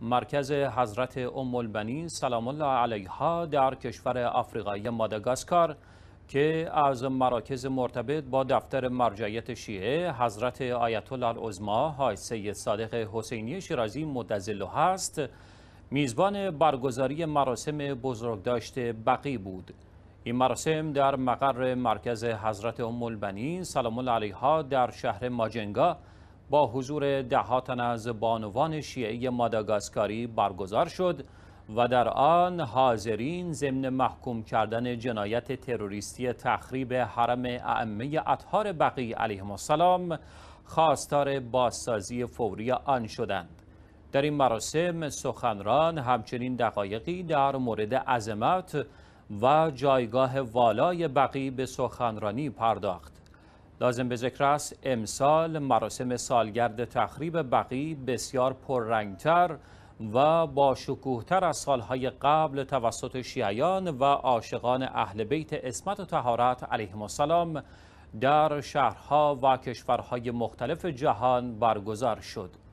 مرکز حضرت ام البنین سلام الله علیها در کشور آفریقای ماداگاسکار که از مراکز مرتبط با دفتر مرجعیت شیعه حضرت آیت الله العظما های سید صادق حسینی شیرازی مدظله هست میزبان برگزاری مراسم بزرگداشت بقی بود این مراسم در مقر مرکز حضرت ام البنین سلام الله علیها در شهر ماجنگا با حضور دهاتن تن از بانوان شیعه ماداگاسکاری برگزار شد و در آن حاضرین ضمن محکوم کردن جنایت تروریستی تخریب حرم ائمه اطهار بقی علیهم السلام خواستار بازسازی فوری آن شدند در این مراسم سخنران همچنین دقایقی در مورد عظمت و جایگاه والای بقی به سخنرانی پرداخت لازم به ذکر است امسال مراسم سالگرد تخریب بقی بسیار پررنگتر و با شکوهتر از سالهای قبل توسط شیعیان و عاشقان اهل بیت اسمت و تهارت علیه السلام در شهرها و کشورهای مختلف جهان برگزار شد.